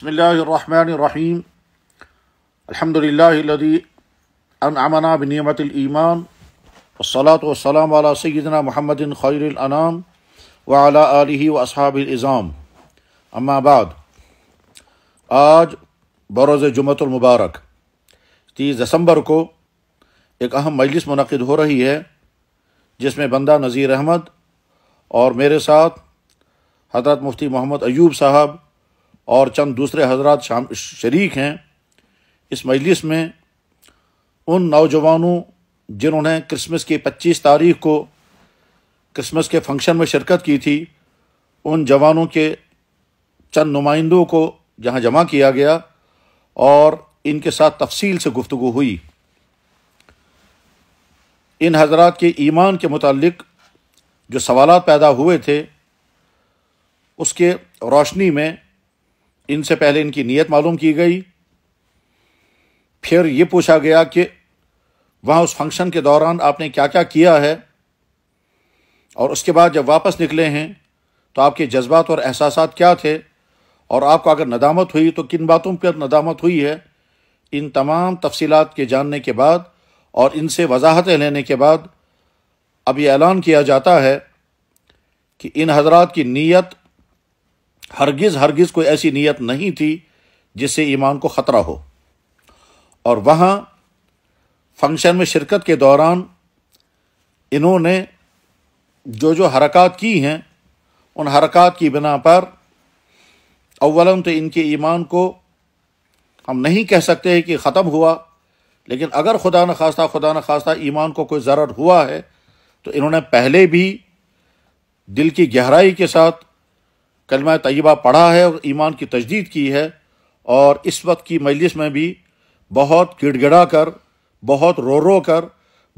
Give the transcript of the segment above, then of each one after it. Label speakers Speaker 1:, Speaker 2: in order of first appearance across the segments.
Speaker 1: بسم اللہ الرحمن الرحیم الحمد للہ الذي انعمنا بنعمت الایمان والصلاة والسلام علیہ سیدنا محمد خیر الانام وعلیٰ علیہ واصحاب الظام اما بعد آج بروز جمعۃ المبارک تیس دسمبر کو ایک اہم مجلس منعقد ہو رہی ہے جس میں بندہ نذیر احمد اور میرے ساتھ حضرت مفتی محمد ایوب صاحب اور چند دوسرے حضرات شام شریک ہیں اس مجلس میں ان نوجوانوں جنہوں نے کرسمس کی پچیس تاریخ کو کرسمس کے فنکشن میں شرکت کی تھی ان جوانوں کے چند نمائندوں کو جہاں جمع کیا گیا اور ان کے ساتھ تفصیل سے گفتگو ہوئی ان حضرات کے ایمان کے متعلق جو سوالات پیدا ہوئے تھے اس کے روشنی میں ان سے پہلے ان کی نیت معلوم کی گئی پھر یہ پوچھا گیا کہ وہاں اس فنکشن کے دوران آپ نے کیا کیا کیا ہے اور اس کے بعد جب واپس نکلے ہیں تو آپ کے جذبات اور احساسات کیا تھے اور آپ کو اگر ندامت ہوئی تو کن باتوں پر ندامت ہوئی ہے ان تمام تفصیلات کے جاننے کے بعد اور ان سے وضاحتیں لینے کے بعد اب یہ اعلان کیا جاتا ہے کہ ان حضرات کی نیت ہرگز ہرگز کوئی ایسی نیت نہیں تھی جس سے ایمان کو خطرہ ہو اور وہاں فنکشن میں شرکت کے دوران انہوں نے جو جو حرکات کی ہیں ان حرکات کی بنا پر اول تو ان کے ایمان کو ہم نہیں کہہ سکتے کہ ختم ہوا لیکن اگر خدا نخواستہ خدا نخواستہ ایمان کو کوئی ضرر ہوا ہے تو انہوں نے پہلے بھی دل کی گہرائی کے ساتھ کلمہ طیبہ پڑھا ہے اور ایمان کی تجدید کی ہے اور اس وقت کی مجلس میں بھی بہت گڑ گڑا کر بہت رو رو کر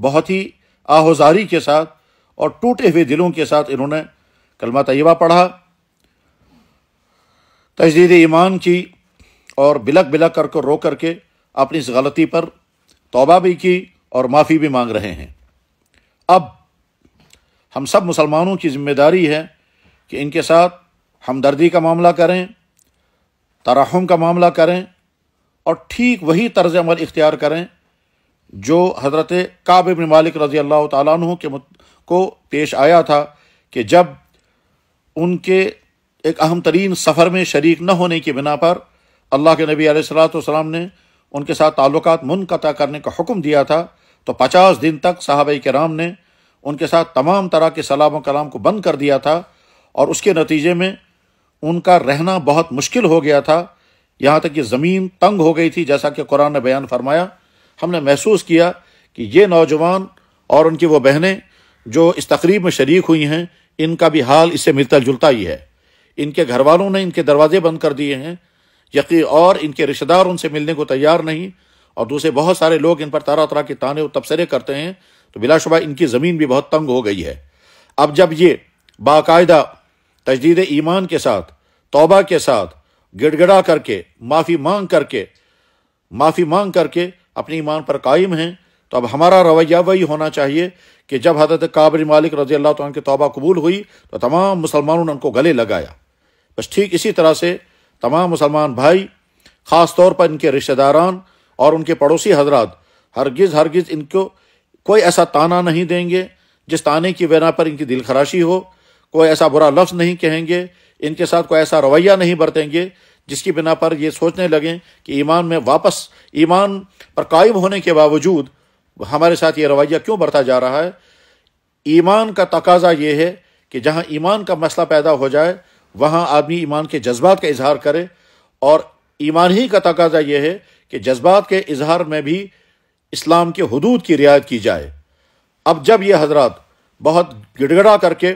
Speaker 1: بہت ہی آہوزاری کے ساتھ اور ٹوٹے ہوئے دلوں کے ساتھ انہوں نے کلمہ طیبہ پڑھا تجدید ایمان کی اور بلک بلک کر کر رو کر کے اپنی اس غلطی پر توبہ بھی کی اور معافی بھی مانگ رہے ہیں اب ہم سب مسلمانوں کی ذمہ داری ہے کہ ان کے ساتھ ہمدردی کا معاملہ کریں ترحم کا معاملہ کریں اور ٹھیک وہی طرز عمل اختیار کریں جو حضرت کعب مالک رضی اللہ تعالیٰ عنہ کے کو پیش آیا تھا کہ جب ان کے ایک اہم ترین سفر میں شریک نہ ہونے کی بنا پر اللہ کے نبی علیہ السلاۃ والسلام نے ان کے ساتھ تعلقات منقطع کرنے کا حکم دیا تھا تو پچاس دن تک صحابہ کرام نے ان کے ساتھ تمام طرح کے سلام و کلام کو بند کر دیا تھا اور اس کے نتیجے میں ان کا رہنا بہت مشکل ہو گیا تھا یہاں تک کہ زمین تنگ ہو گئی تھی جیسا کہ قرآن نے بیان فرمایا ہم نے محسوس کیا کہ یہ نوجوان اور ان کی وہ بہنیں جو اس تقریب میں شریک ہوئی ہیں ان کا بھی حال اس سے ملتا جلتا ہی ہے ان کے گھر والوں نے ان کے دروازے بند کر دیے ہیں یقین اور ان کے رشتہ دار ان سے ملنے کو تیار نہیں اور دوسرے بہت سارے لوگ ان پر طرح طرح کے تانے و تبصرے کرتے ہیں تو بلا شبہ ان کی زمین بھی بہت تنگ ہو گئی ہے اب جب یہ باقاعدہ تجدید ایمان کے ساتھ توبہ کے ساتھ گڑ گڑا کر کے معافی مانگ کر کے معافی مانگ کر کے اپنے ایمان پر قائم ہیں تو اب ہمارا رویہ وہی ہونا چاہیے کہ جب حضرت قابری مالک رضی اللہ تعالیٰ کی توبہ قبول ہوئی تو تمام مسلمانوں نے ان کو گلے لگایا بس ٹھیک اسی طرح سے تمام مسلمان بھائی خاص طور پر ان کے رشتہ داران اور ان کے پڑوسی حضرات ہرگز ہرگز ان کو کوئی ایسا تانہ نہیں دیں گے جس تانے کی بنا پر ان کی دل خراشی ہو کوئی ایسا برا لفظ نہیں کہیں گے ان کے ساتھ کوئی ایسا رویہ نہیں برتیں گے جس کی بنا پر یہ سوچنے لگیں کہ ایمان میں واپس ایمان پر قائم ہونے کے باوجود ہمارے ساتھ یہ رویہ کیوں برتا جا رہا ہے ایمان کا تقاضا یہ ہے کہ جہاں ایمان کا مسئلہ پیدا ہو جائے وہاں آدمی ایمان کے جذبات کا اظہار کرے اور ایمان ہی کا تقاضا یہ ہے کہ جذبات کے اظہار میں بھی اسلام کے حدود کی رعایت کی جائے اب جب یہ حضرات بہت گڑ گڑا کر کے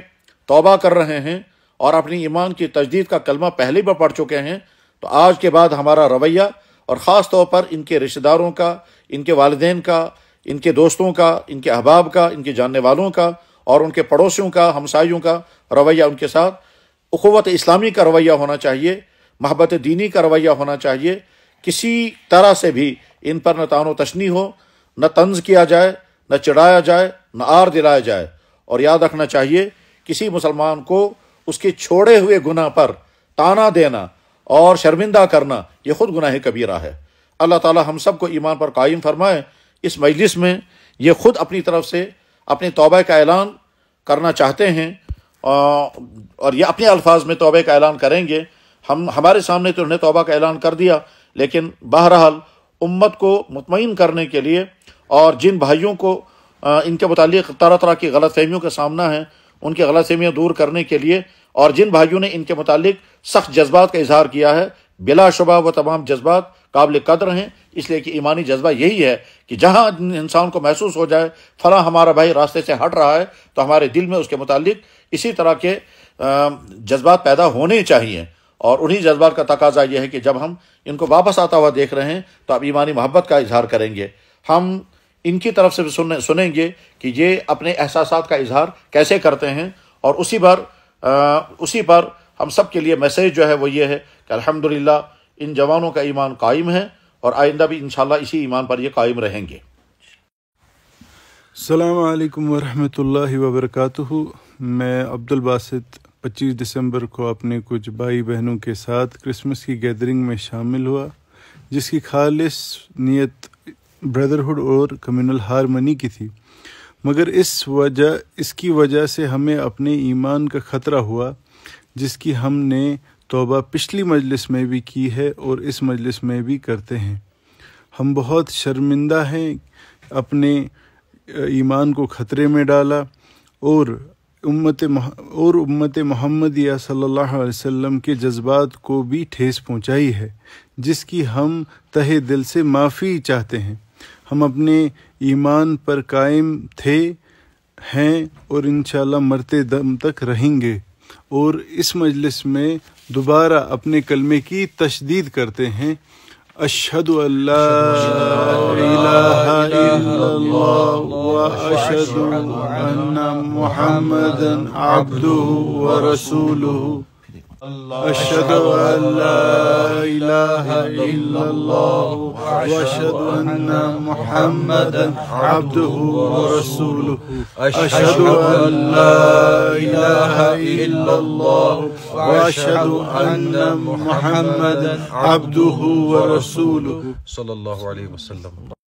Speaker 1: توبہ کر رہے ہیں اور اپنی ایمان کی تجدید کا کلمہ پہلے بھی پڑھ چکے ہیں تو آج کے بعد ہمارا رویہ اور خاص طور پر ان کے رشتہ داروں کا ان کے والدین کا ان کے دوستوں کا ان کے احباب کا ان کے جاننے والوں کا اور ان کے پڑوسیوں کا ہمسایوں کا رویہ ان کے ساتھ اخوت اسلامی کا رویہ ہونا چاہیے محبت دینی کا رویہ ہونا چاہیے کسی طرح سے بھی ان پر نہ تان و تشنی ہو نہ طنز کیا جائے نہ چڑھایا جائے نہ آر دلایا جائے اور یاد رکھنا چاہیے کسی مسلمان کو اس کے چھوڑے ہوئے گناہ پر تانا دینا اور شرمندہ کرنا یہ خود گناہ کبیرہ ہے اللہ تعالیٰ ہم سب کو ایمان پر قائم فرمائے اس مجلس میں یہ خود اپنی طرف سے اپنے توبہ کا اعلان کرنا چاہتے ہیں اور یہ اپنے الفاظ میں توبہ کا اعلان کریں گے ہم ہمارے سامنے تو انہیں توبہ کا اعلان کر دیا لیکن بہرحال امت کو مطمئن کرنے کے لیے اور جن بھائیوں کو ان کے متعلق طرح طرح کی غلط فہمیوں کا سامنا ہے ان کی فہمیاں دور کرنے کے لیے اور جن بھائیوں نے ان کے متعلق سخت جذبات کا اظہار کیا ہے بلا شبہ وہ تمام جذبات قابل قدر ہیں اس لیے کہ ایمانی جذبہ یہی ہے کہ جہاں انسان کو محسوس ہو جائے فلاں ہمارا بھائی راستے سے ہٹ رہا ہے تو ہمارے دل میں اس کے متعلق اسی طرح کے جذبات پیدا ہونے چاہیے اور انہی جذبات کا تقاضا یہ ہے کہ جب ہم ان کو واپس آتا ہوا دیکھ رہے ہیں تو آپ ایمانی محبت کا اظہار کریں گے ہم ان کی طرف سے بھی سنیں گے کہ یہ اپنے احساسات کا اظہار کیسے کرتے ہیں اور اسی پر اسی پر ہم سب کے لیے میسیج جو ہے وہ یہ ہے کہ الحمدللہ ان جوانوں کا ایمان قائم ہے اور آئندہ بھی انشاءاللہ اسی ایمان پر یہ قائم رہیں گے
Speaker 2: السلام علیکم ورحمۃ اللہ وبرکاتہ میں عبد الباسط پچیس دسمبر کو اپنے کچھ بھائی بہنوں کے ساتھ کرسمس کی گیدرنگ میں شامل ہوا جس کی خالص نیت بردرہڈ اور کمیونل ہارمنی کی تھی مگر اس وجہ اس کی وجہ سے ہمیں اپنے ایمان کا خطرہ ہوا جس کی ہم نے توبہ پچھلی مجلس میں بھی کی ہے اور اس مجلس میں بھی کرتے ہیں ہم بہت شرمندہ ہیں اپنے ایمان کو خطرے میں ڈالا اور امت اور امت محمد یا صلی اللہ علیہ وسلم کے جذبات کو بھی ٹھیس پہنچائی ہے جس کی ہم تہ دل سے معافی چاہتے ہیں ہم اپنے ایمان پر قائم تھے ہیں اور انشاءاللہ مرتے دم تک رہیں گے اور اس مجلس میں دوبارہ اپنے کلمے کی تشدید کرتے ہیں اشد اللہ اشد محمد رسول أشهد أن لا إله إلا الله وأشهد أن محمدا عبده ورسوله أشهد أن لا إله إلا الله وأشهد أن محمدا عبده ورسوله صلى الله عليه وسلم